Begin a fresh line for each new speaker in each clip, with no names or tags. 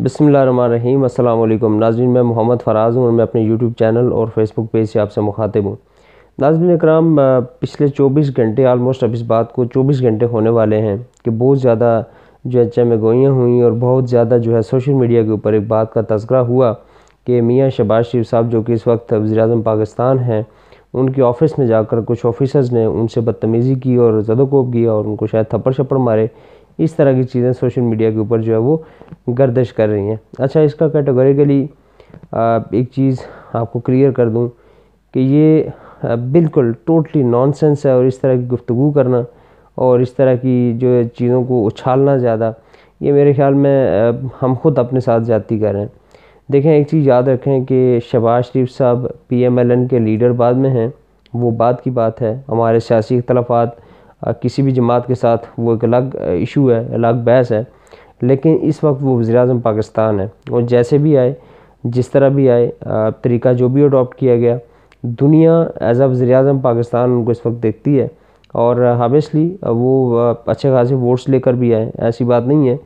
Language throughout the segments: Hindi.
बसमीम अल्लाम नाजीन मैं मोहम्मद फ़राज़ हूँ और मैं अपने यूट्यूब चैनल और फेसबुक पेज से आपसे मुखातिब हूँ नाजिन कराम पिछले 24 घंटे आलमोस्ट अब इस बात को 24 घंटे होने वाले हैं कि बहुत ज़्यादा जो है गोइयाँ हुई और बहुत ज़्यादा जो है सोशल मीडिया के ऊपर एक बात का तस्करा हुआ कि मियाँ शबाज शरीफ साहब जो कि इस वक्त वजी अजम पाकिस्तान हैं उनके ऑफ़िस में जाकर कुछ ऑफिसर्स ने उनसे बदतमीज़ी की और जदोकोप किया और उनको शायद थप्पड़ छप्पड़ मारे इस तरह की चीज़ें सोशल मीडिया के ऊपर जो है वो गर्दश कर रही हैं अच्छा इसका कैटेगोरिकली एक चीज़ आपको क्लियर कर दूँ कि ये बिल्कुल टोटली नॉनसेंस है और इस तरह की गुफ्तु करना और इस तरह की जो चीज़ों को उछालना ज़्यादा ये मेरे ख्याल में हम खुद अपने साथ जाती कर रहे हैं देखें एक चीज़ याद रखें कि शबाज शरीफ साहब पीएमएलएन के लीडर बाद में हैं वो बाद की बात है हमारे सियासी अख्तलाफात किसी भी जमात के साथ वो एक अलग इशू है अलग बहस है लेकिन इस वक्त वो वज़ी अजम पाकिस्तान है और जैसे भी आए जिस तरह भी आए तरीका जो भी अडोप्ट किया गया दुनिया एज आ वज़ी अजम पाकिस्तान उनको इस वक्त देखती है और हाबियसली वो अच्छे खासे वोट्स लेकर भी आए ऐसी बात नहीं है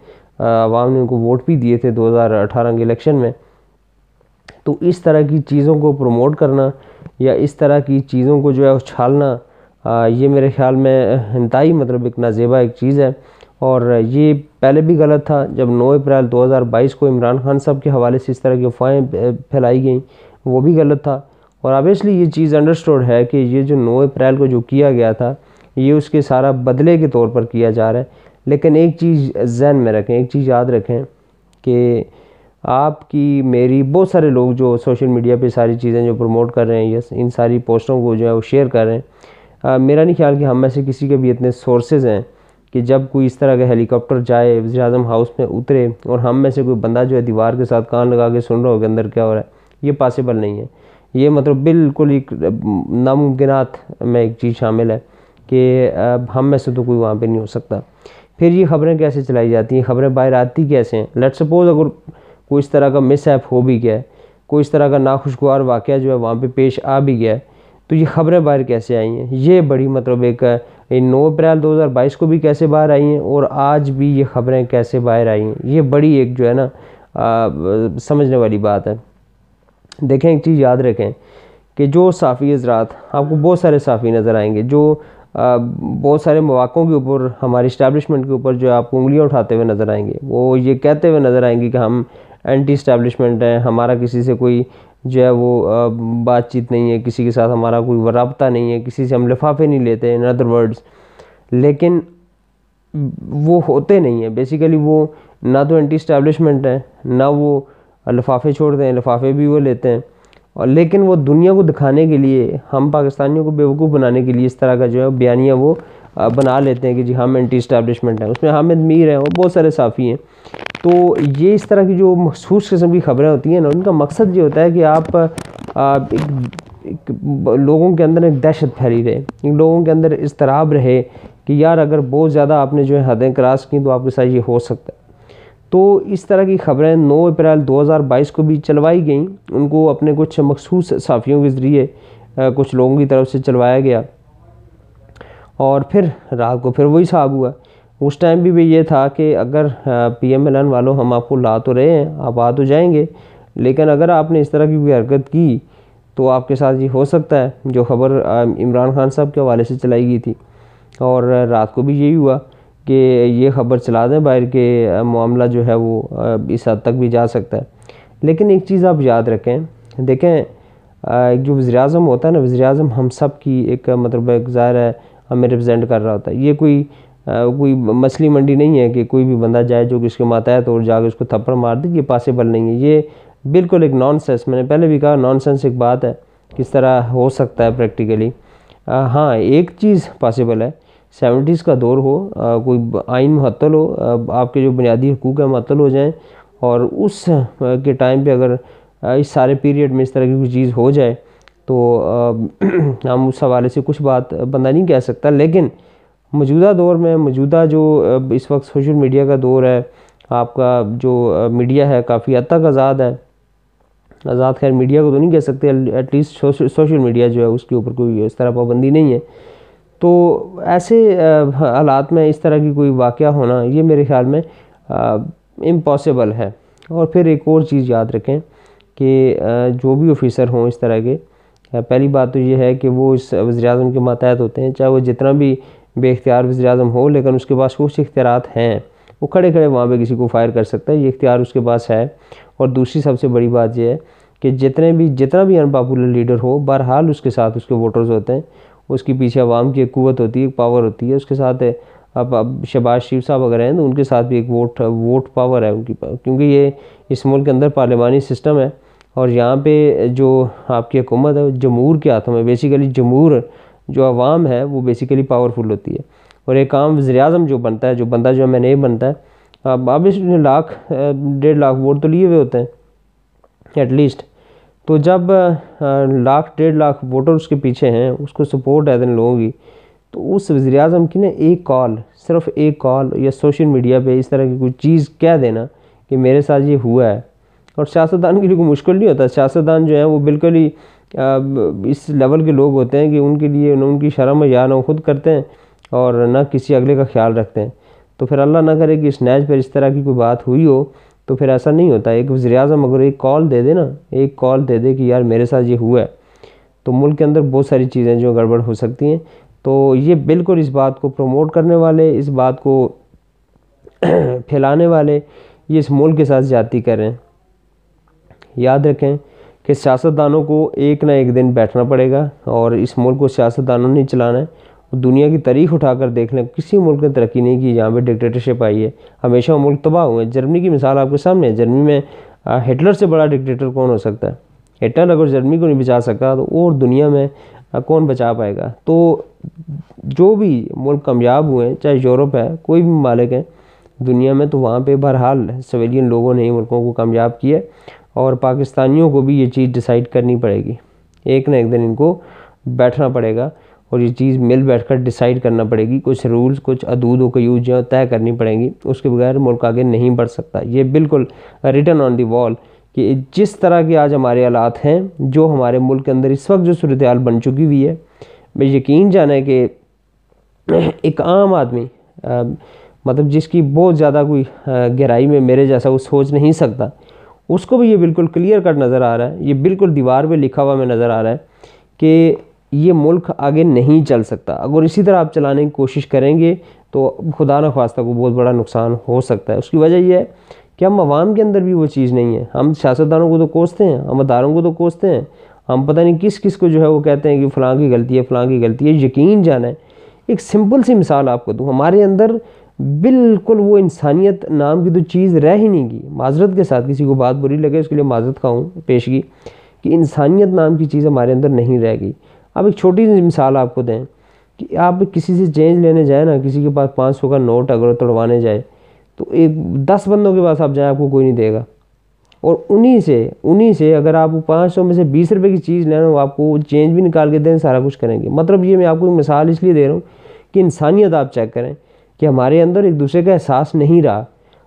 आवाम ने उनको वोट भी दिए थे 2018 के इलेक्शन में तो इस तरह की चीज़ों को प्रमोट करना या इस तरह की चीज़ों को जो है उछालना ये मेरे ख्याल में इंतई मतलब एक नाजेबा एक चीज़ है और ये पहले भी गलत था जब 9 अप्रैल 2022 को इमरान खान साहब के हवाले से इस तरह की अफवाहें फैलाई गई वो भी गलत था और ऑबियसली ये चीज़ अंडरस्टोड है कि ये जो 9 अप्रैल को जो किया गया था ये उसके सारा बदले के तौर पर किया जा रहा है लेकिन एक चीज़ जहन में रखें एक चीज़ याद रखें कि आपकी मेरी बहुत सारे लोग जो सोशल मीडिया पर सारी चीज़ें जो प्रमोट कर रहे हैं या इन सारी पोस्टों को जो है वो शेयर कर रहे हैं आ, मेरा नहीं ख्याल कि हम में से किसी के भी इतने सोर्सेज हैं कि जब कोई इस तरह का हेलीकॉप्टर जाए वजी अजम हाउस में उतरे और हम में से कोई बंदा जो है दीवार के साथ कान लगा के सुन रहा हो कि अंदर क्या हो रहा है ये पॉसिबल नहीं है ये मतलब बिल्कुल एक नामुमकिनत में एक चीज़ शामिल है कि हम में से तो कोई वहाँ पर नहीं हो सकता फिर ये खबरें कैसे चलाई जाती हैं खबरें बाहर आती कैसे हैं लेट सपोज़ अगर कोई इस तरह का मिस ऐप हो भी गया है कोई इस तरह का नाखुशगवार वाक़ जो है वहाँ पर पे पेश आ भी गया है तो ये ख़बरें बाहर कैसे आई हैं ये बड़ी मतलब एक नौ अप्रैल 2022 को भी कैसे बाहर आई हैं और आज भी ये ख़बरें कैसे बाहर आई हैं ये बड़ी एक जो है ना समझने वाली बात है देखें एक चीज़ याद रखें कि जो साफ़ी हजरात आपको बहुत सारे साफ़ी नज़र आएंगे जो बहुत सारे मौाकों के ऊपर हमारे इस्टेबलिशमेंट के ऊपर जो आपको उंगलियाँ उठाते हुए नज़र आएंगे वो ये कहते हुए नज़र आएंगे कि हम एंटी इस्टेबलिशमेंट है हमारा किसी से कोई जो है वो बातचीत नहीं है किसी के साथ हमारा कोई रबता नहीं है किसी से हम लिफाफे नहीं लेते इन अदर वर्ड्स लेकिन वो होते नहीं हैं बेसिकली वो ना तो एंटी इस्टेब्लिशमेंट है ना वो लिफाफे छोड़ते हैं लिफाफे भी वो लेते हैं और लेकिन वो दुनिया को दिखाने के लिए हम पाकिस्तानियों को बेवकूफ़ बनाने के लिए इस तरह का जो है बयानिया वो बना लेते हैं कि जी हम एंटी इस्टेब्लिशमेंट हैं उसमें हामिद मीर हैं और बहुत सारे साफ़ी हैं तो ये इस तरह की जो मखसूस किस्म की ख़बरें होती हैं ना उनका मकसद ये होता है कि आप आ, एक, एक, लोगों के अंदर एक दहशत फैली रहे लोगों के अंदर इसतराब रहे कि यार अगर बहुत ज़्यादा आपने जो है हदें क्रॉस की तो आपके साथ ये हो सकता है तो इस तरह की ख़बरें 9 अप्रैल 2022 को भी चलवाई गई उनको अपने कुछ मखसूस साफ़ियों के ज़रिए कुछ लोगों की तरफ से चलवाया गया और फिर रात को फिर वही साहब हुआ उस टाइम भी, भी ये था कि अगर पी एम एल एन वालों हम आपको ला तो रहे हैं आप आ तो जाएंगे लेकिन अगर आपने इस तरह की कोई हरकत की तो आपके साथ ये हो सकता है जो खबर इमरान खान साहब के हवाले से चलाई गई थी और रात को भी यही हुआ कि ये खबर चला दें बाहर के मामला जो है वो इस हद तक भी जा सकता है लेकिन एक चीज़ आप याद रखें देखें जो वज़ी अजम होता है ना वज़ी अजम हम सब की एक मतलब एक ज़ाहिर है हमें रिप्रजेंट कर रहा होता है ये कोई कोई मछली मंडी नहीं है कि कोई भी बंदा जाए जो कि उसके माताहत तो और जाके उसको थप्पड़ मार दे ये पॉसिबल नहीं है ये बिल्कुल एक नॉनसेंस मैंने पहले भी कहा नॉनसेंस एक बात है किस तरह हो सकता है प्रैक्टिकली हाँ एक चीज़ पॉसिबल है सेवेंटीज़ का दौर हो आ, कोई आइन मतल हो आपके जो बुनियादी हकूक़ हैं मतल हो जाएँ और उस के टाइम पर अगर इस सारे पीरियड में इस तरह की कोई चीज़ हो जाए तो आ, हम उस हवाले से कुछ बात बंदा नहीं कह सकता लेकिन मौजूदा दौर में मौजूदा जो इस वक्त सोशल मीडिया का दौर है आपका जो मीडिया है काफ़ी हद तक आज़ाद है आज़ाद खैर मीडिया को तो नहीं कह सकते एटलीस्ट सोशल मीडिया जो है उसके ऊपर कोई इस तरह पाबंदी नहीं है तो ऐसे हालात में इस तरह की कोई वाक़ होना ये मेरे ख्याल में इम्पॉसिबल है और फिर एक और चीज़ याद रखें कि जो भी ऑफिसर हों इस तरह के पहली बात तो ये है कि वो इस वजी के मातहत होते हैं चाहे वो जितना भी बेख्तियार वजी अजम हो लेकिन उसके पास कुछ इख्तियार हैं वो खड़े खड़े वहाँ पर किसी को फायर कर सकता है ये इख्तियार उसके पास है और दूसरी सबसे बड़ी बात यह है कि जितने भी जितना भी अनपॉपुलर लीडर हो बहरहाल उसके साथ उसके वोटर्स होते हैं उसके पीछे आवाम की एक क़वत होती है एक पावर होती है उसके साथ अब अब शबाज शरीफ साहब अगर हैं तो उनके साथ भी एक वोट वोट पावर है उनकी क्योंकि ये इस मुल्क के अंदर पार्लिमानी सिस्टम है और यहाँ पे जो आपकी हुकूमत है जमूर के हाथों में बेसिकली जमूर जो आवाम है वो बेसिकली पावरफुल होती है और एक आम वजी अजम जो बनता है जो बंदा जो है मैं नहीं बनता है अब अब इसने लाख डेढ़ लाख वोट तो लिए हुए होते हैं एटलीस्ट तो जब लाख डेढ़ लाख वोटर उसके पीछे हैं उसको सपोर्ट है दिन लोगों की तो उस वजी अजम की ना एक कॉल सिर्फ एक कॉल या सोशल मीडिया पर इस तरह की कोई चीज़ कह देना कि मेरे साथ ये हुआ है और सियासतदान के लिए कोई मुश्किल नहीं होता सियासतदान जो है वो बिल्कुल ही इस लेवल के लोग होते हैं कि उनके लिए ना उनकी शर्म या ना ख़ुद करते हैं और ना किसी अगले का ख्याल रखते हैं तो फिर अल्लाह ना करे कि स्नैच पर इस तरह की कोई बात हुई हो तो फिर ऐसा नहीं होता एक वजी अजम अगर एक कॉल दे दे ना एक कॉल दे दे कि यार मेरे साथ ये हुआ है तो मुल्क के अंदर बहुत सारी चीज़ें जो गड़बड़ हो सकती हैं तो ये बिल्कुल इस बात को प्रमोट करने वाले इस बात को फैलाने वाले ये इस मुल्क के साथ ज़्यादती करें याद रखें कि सियासतदानों को एक ना एक दिन बैठना पड़ेगा और इस मुल्क को सियासतदानों ने चलाना है दुनिया की तारीख उठा कर देख लें किसी मुल्क ने तरक्की नहीं की जहाँ पर डिक्टेटरशिप आई है हमेशा मुल्क तबाह हुए हैं जर्मनी की मिसाल आपके सामने है जर्मनी में हिटलर से बड़ा डिक्टेटर कौन हो सकता है हिटलर अगर जर्मनी को नहीं बचा सका तो और दुनिया में कौन बचा पाएगा तो जो भी मुल्क कामयाब हुए हैं चाहे यूरोप है कोई भी ममालिक हैं दुनिया में तो वहाँ पे बहरहाल सवेलियन लोगों ने ही मुल्कों को कामयाब किया और पाकिस्तानियों को भी ये चीज़ डिसाइड करनी पड़ेगी एक ना एक दिन इनको बैठना पड़ेगा और ये चीज़ मिल बैठ कर डिसाइड करना पड़ेगी कुछ रूल्स कुछ अदूदों को यूजियाँ तय करनी पड़ेंगी उसके बगैर मुल्क आगे नहीं बढ़ सकता ये बिल्कुल रिटर्न ऑन दी वॉल कि जिस तरह के आज हमारे हालात हैं जो हमारे मुल्क के अंदर इस वक्त जो सूरत हाल बन चुकी हुई है मैं यकीन जाना है कि एक आम आदमी मतलब जिसकी बहुत ज़्यादा कोई गहराई में मेरे जैसा वो सोच नहीं सकता उसको भी ये बिल्कुल क्लियर कट नज़र आ रहा है ये बिल्कुल दीवार पे लिखा हुआ में नज़र आ रहा है कि ये मुल्क आगे नहीं चल सकता अगर इसी तरह आप चलाने की कोशिश करेंगे तो खुदा न खास्ता को बहुत बड़ा नुकसान हो सकता है उसकी वजह यह है कि हम आवाम के अंदर भी वो चीज़ नहीं है हम सियासतदानों को तो कोसते हैं हम अदारों को तो कोसते हैं हम पता नहीं किस किस को जो है वो कहते हैं कि फ़लाँ की गलती है फ़लाँ की गलती है यकीन जाना है एक सिंपल सी मिसाल आपको दूँ हमारे अंदर बिल्कुल वो इंसानियत नाम की तो चीज़ रह ही नहीं गई माजरत के साथ किसी को बात बुरी लगे उसके लिए माजरत का हूँ पेशगी कि इंसानियत नाम की चीज़ हमारे अंदर नहीं रह गई अब एक छोटी सी मिसाल आपको दें कि आप किसी से चेंज लेने जाए ना किसी के पास पाँच सौ का नोट अगर तोड़वाने जाए तो एक दस बंदों के पास आप जाएँ आपको कोई नहीं देगा और उन्हीं से उन्हीं से अगर आप पाँच सौ में से बीस रुपए की चीज़ लेना हो आपको चेंज भी निकाल के दें सारा कुछ करेंगे मतलब ये मैं आपको मिसाल इसलिए दे रहा हूँ कि इंसानियत आप चेक करें कि हमारे अंदर एक दूसरे का एहसास नहीं रहा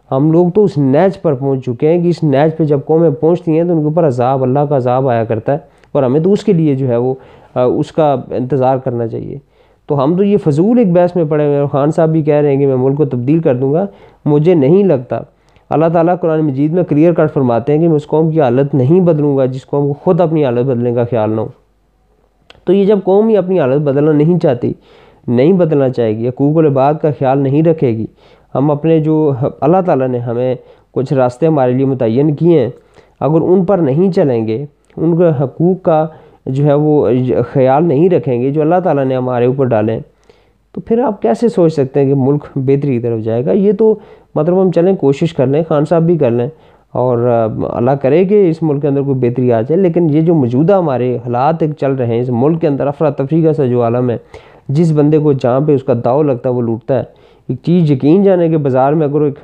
हम लोग तो उस नैज पर पहुंच चुके हैं कि इस नैज पे जब कौमें पहुंचती हैं तो उनके ऊपर अजाब अल्लाह का अजाब आया करता है और हमें तो उसके लिए जो है वो आ, उसका इंतज़ार करना चाहिए तो हम तो ये फजूल एक बहस में पड़े हुए हैं खान साहब भी कह रहे हैं कि मैं मुल्क को तब्दील कर दूँगा मुझे नहीं लगता अल्लाह ताला कुरान मजीद में क्लियर कट फरमाते हैं कि मैं उस कौम की हालत नहीं बदलूँगा जिस कौम को खुद अपनी हालत बदलने का ख्याल ना हो तो ये जब कौम ही अपनी हालत बदलना नहीं चाहती नहीं बदलना चाहेगी हकूक़ बात का ख्याल नहीं रखेगी हम अपने जो अल्लाह ताला ने हमें कुछ रास्ते हमारे लिए मुतन किए हैं अगर उन पर नहीं चलेंगे उनके हकूक़ का जो है वो ख्याल नहीं रखेंगे जो अल्लाह ताला ने हमारे ऊपर डालें तो फिर आप कैसे सोच सकते हैं कि मुल्क बेहतरी की तरफ जाएगा ये तो मतलब हम चलें कोशिश कर लें खान साहब भी कर लें और अल्लाह करे कि इस मुल्क के अंदर कोई बेहतरी आ जाए लेकिन ये जो मौजूदा हमारे हालात चल रहे हैं इस मुल्क के अंदर अफरा तफरी का सा जो आलम है जिस बंदे को जहाँ पे उसका दाव लगता है वो लूटता है एक चीज़ यकीन जाने के बाज़ार में अगर एक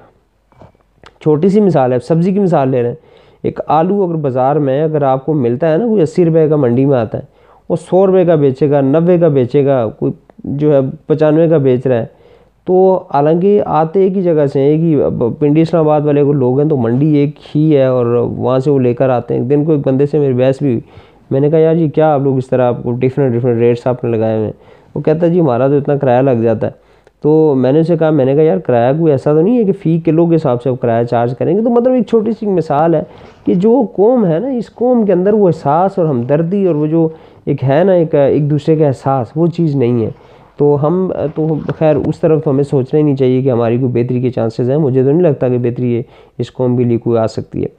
छोटी सी मिसाल है सब्ज़ी की मिसाल ले रहे हैं एक आलू अगर बाज़ार में अगर आपको मिलता है ना कोई अस्सी रुपये का मंडी में आता है वो सौ रुपये का बेचेगा नब्बे का बेचेगा कोई जो है पचानवे का बेच रहा है तो हालांकि आते एक ही जगह से हैं कि पिंडी इस्लामाबाद वाले को लोग हैं तो मंडी एक ही है और वहाँ से वो लेकर आते हैं एक दिन को एक बंदे से मेरी बहस भी हुई मैंने कहा यार जी क्या आप लोग इस तरह आपको डिफरेंट डिफरेंट रेट्स आपने लगाए हुए हैं वो कहता है जी हमारा तो इतना किराया लग जाता है तो मैंने उसे कहा मैंने कहा यार किराया कोई ऐसा तो नहीं है कि फ़ी किलो के हिसाब से आप किराया चार्ज करेंगे तो मतलब एक छोटी सी मिसाल है कि जो कौम है ना इस कौम के अंदर वो एहसास और हमदर्दी और वो जो एक है ना एक एक दूसरे का एहसास वो चीज़ नहीं है तो हम तो खैर उस तरफ तो हमें सोचना ही नहीं चाहिए कि हमारी कोई बेहतरी के चांसेस हैं मुझे तो नहीं लगता कि बेहतरी इस कौम के लिए कोई आ सकती है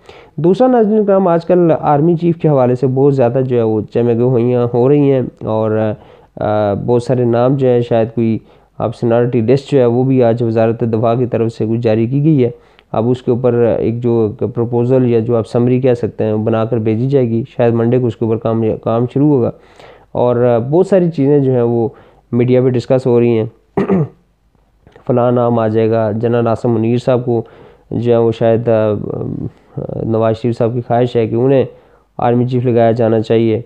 दूसरा नाजन काम आजकल आर्मी चीफ़ के हवाले से बहुत ज़्यादा जो है वो चमक हुई हो रही हैं और बहुत सारे नाम जो है शायद कोई आप ऑप्शनॉलिटी लिस्ट जो है वो भी आज वजारत दफा की तरफ से कुछ जारी की गई है अब उसके ऊपर एक जो प्रपोज़ल या जो आप समरी कह सकते हैं बनाकर भेजी जाएगी शायद मंडे को उसके ऊपर काम काम शुरू होगा और बहुत सारी चीज़ें जो हैं वो मीडिया पे डिस्कस हो रही हैं फ़लाँ नाम आ जाएगा जनरल आसम मुनीर साहब को जो है वो शायद नवाज शरीफ साहब की ख्वाहिश है कि उन्हें आर्मी चीफ लगाया जाना चाहिए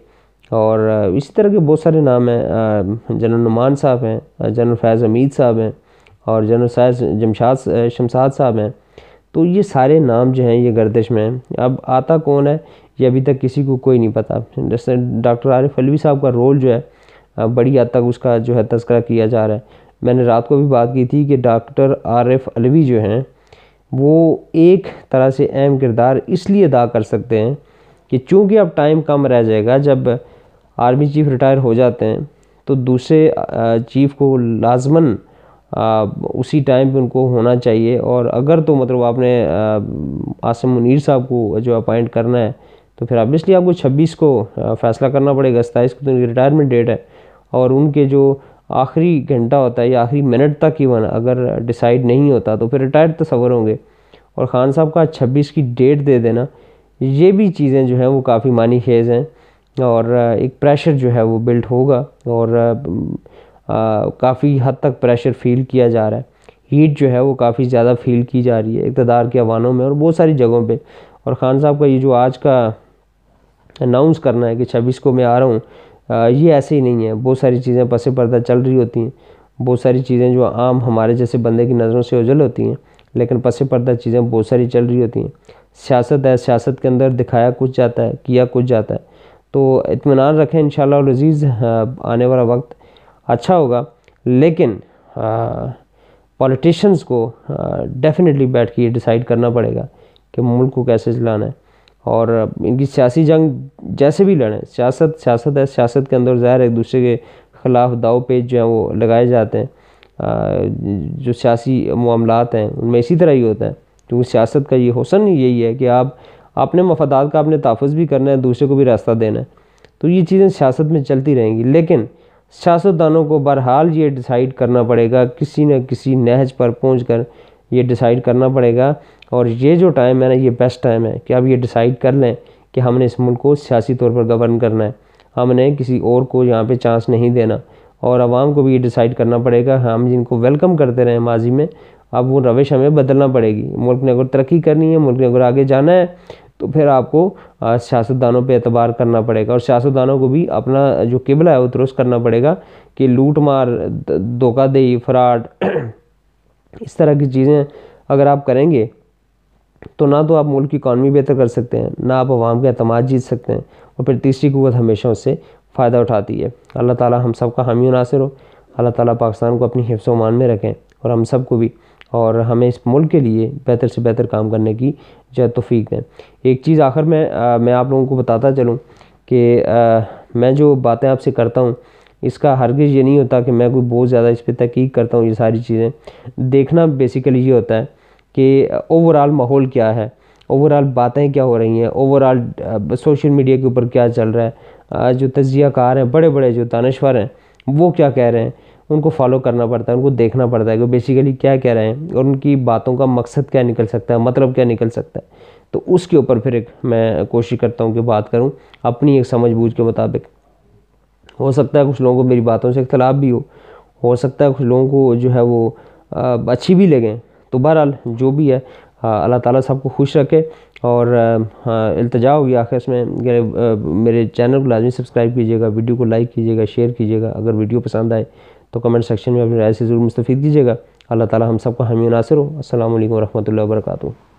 और इसी तरह के बहुत सारे नाम हैं जनरल नुमान साहब हैं जनरल फैज़ हमीद साहब हैं और जनरल फैज़ जमशाद शमशाद साहब हैं तो ये सारे नाम जो हैं ये गर्दिश में हैं अब आता कौन है ये अभी तक किसी को कोई नहीं पता जैसे डॉक्टर आरिफ अलवी साहब का रोल जो है बड़ी हद तक उसका जो है तस्करा किया जा रहा है मैंने रात को भी बात की थी कि डॉक्टर आरिफ अलवी जो हैं वो एक तरह से अहम किरदार इसलिए अदा कर सकते हैं कि चूँकि अब टाइम कम रह जाएगा जब आर्मी चीफ रिटायर हो जाते हैं तो दूसरे चीफ को लाजमन उसी टाइम पे उनको होना चाहिए और अगर तो मतलब आपने आसम मुनीर साहब को जो अपॉइंट करना है तो फिर ऑब्वियसली आपको 26 को फैसला करना पड़ेगा सत्ताईस को तो उनकी रिटायरमेंट डेट है और उनके जो आखिरी घंटा होता है या आखिरी मिनट तक इवन अगर डिसाइड नहीं होता तो फिर रिटायर्ड तो सवर होंगे और ख़ान साहब का छब्बीस की डेट दे देना ये भी चीज़ें जो हैं वो काफ़ी मानी खेज़ हैं और एक प्रेशर जो है वो बिल्ड होगा और काफ़ी हद तक प्रेशर फील किया जा रहा है हीट जो है वो काफ़ी ज़्यादा फील की जा रही है इकतदार के आवानों में और बहुत सारी जगहों पे और ख़ान साहब का ये जो आज का अनाउंस करना है कि छब्बीस को मैं आ रहा हूँ ये ऐसे ही नहीं है बहुत सारी चीज़ें पसे पर्दा चल रही होती हैं बहुत सारी चीज़ें जो आम हमारे जैसे बंदे की नज़रों से उजल होती हैं लेकिन पसे पर्दा चीज़ें बहुत सारी चल रही होती हैं सियासत है सियासत के अंदर दिखाया कुछ जाता है किया कुछ जाता है तो इतमान रखें इन लजीज़ आने वाला वक्त अच्छा होगा लेकिन पॉलिटिशन्स को डेफिनेटली बैठ के ये डिसाइड करना पड़ेगा कि मुल्क को कैसे चलाना है और इनकी सियासी जंग जैसे भी लड़ें सियासत सियासत है सियासत के अंदर ज़ाहिर एक दूसरे के ख़िलाफ़ दाव पेज जो हैं वो लगाए जाते हैं जो सियासी मामला हैं उनमें इसी तरह ही होता है क्योंकि सियासत का ये हुसन यही है कि आप अपने मफादात का अपने तहफ़ भी करना है दूसरे को भी रास्ता देना है तो ये चीज़ें सियासत में चलती रहेंगी लेकिन सियासतदानों को बहरहाल ये डिसाइड करना पड़ेगा किसी न किसी नहज पर पहुँच कर ये डिसाइड करना पड़ेगा और ये जो टाइम है ना ये बेस्ट टाइम है कि आप ये डिसाइड कर लें कि हमने इस मुल्क को सियासी तौर पर गवर्न करना है हमने किसी और को यहाँ पे चांस नहीं देना और आवाम को भी ये डिसाइड करना पड़ेगा हम जिनको वेलकम करते रहे माजी में अब वो रविश हमें बदलना पड़ेगी मुल्क ने अगर तरक्की करनी है मुल्क ने अगर आगे जाना है तो फिर आपको सियासतदानों पे एतबार करना पड़ेगा और सियासतदानों को भी अपना जो किबला है वो दुरुस्त करना पड़ेगा कि लूट मार धोखाधही फ्रॉड इस तरह की चीज़ें अगर आप करेंगे तो ना तो आप मुल्क की इकानमी बेहतर कर सकते हैं ना आप आवाम के अतमाद जीत सकते हैं और फिर तीसरी कुत हमेशा उससे फ़ायदा उठाती है अल्लाह ताला हम सब का हामी नासिर हो अल्लाह ताला पाकिस्तान को अपनी हिफ्स मान में रखें और हम सब को भी और हमें इस मुल्क के लिए बेहतर से बेहतर काम करने की जो तोफ़ी दें एक चीज़ आखिर में आ, मैं आप लोगों को बताता चलूँ कि मैं जो बातें आपसे करता हूँ इसका हरगिज़ ये नहीं होता कि मैं कोई बहुत ज़्यादा इस पर तहकीक करता हूँ ये सारी चीज़ें देखना बेसिकली ये होता है कि ओवरऑल माहौल क्या है ओवरऑल बातें क्या हो रही हैं ओवरऑल सोशल मीडिया के ऊपर क्या चल रहा है जो तजिया कार हैं बड़े बड़े जो दानश्वर हैं वो क्या कह रहे हैं उनको फॉलो करना पड़ता है उनको देखना पड़ता है कि बेसिकली क्या कह रहे हैं और उनकी बातों का मकसद क्या निकल सकता है मतलब क्या निकल सकता है तो उसके ऊपर फिर एक मैं कोशिश करता हूँ कि बात करूँ अपनी एक समझ बूझ के मुताबिक हो सकता है कुछ लोगों को मेरी बातों से इख्तलाफ भी हो हो सकता है कुछ लोगों को जो है वो आ, अच्छी भी लगें तो बहरहाल जो भी है अल्लाह ताला सबको खुश रखे और अल्तजा होगी आखिर इसमें मेरे चैनल को लाजमी सब्सक्राइब कीजिएगा वीडियो को लाइक कीजिएगा शेयर कीजिएगा अगर वीडियो पसंद आए तो कमेंट सेक्शन में अपनी राय से ज़रूर मुस्तफ़ी कीजिएगा अल्लाह ताला हम सबको हमी हो असल वरह वक्